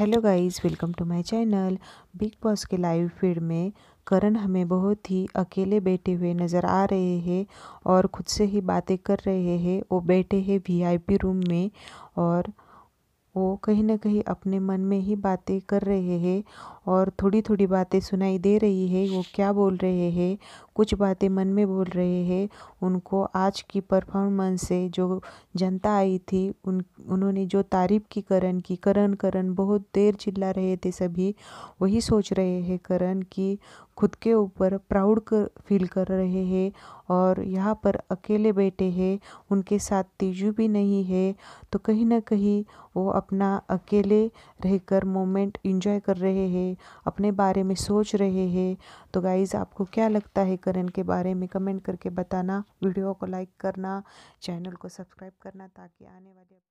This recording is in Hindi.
Hello guys welcome to my channel Bigg Boss के लाइव फीड में करण हमें बहुत ही अकेले बैठे हुए नज़र आ रहे हैं और खुद से ही बातें कर रहे हैं वो बैठे हैं वीआईपी रूम में और वो कहीं ना कहीं अपने मन में ही बातें कर रहे हैं और थोड़ी थोड़ी बातें सुनाई दे रही है वो क्या बोल रहे हैं कुछ बातें मन में बोल रहे हैं उनको आज की परफॉर्मेंस से जो जनता आई थी उन उन्होंने जो तारीफ़ की करण की करण करण बहुत देर चिल्ला रहे थे सभी वही सोच रहे हैं करण कि खुद के ऊपर प्राउड कर फील कर रहे हैं और यहाँ पर अकेले बैठे हैं उनके साथ तीजू भी नहीं है तो कहीं ना कहीं वो अपना अकेले रहकर मोमेंट इन्जॉय कर रहे हैं अपने बारे में सोच रहे हैं तो गाइज़ आपको क्या लगता है कर? करें इनके बारे में कमेंट करके बताना वीडियो को लाइक करना चैनल को सब्सक्राइब करना ताकि आने वाले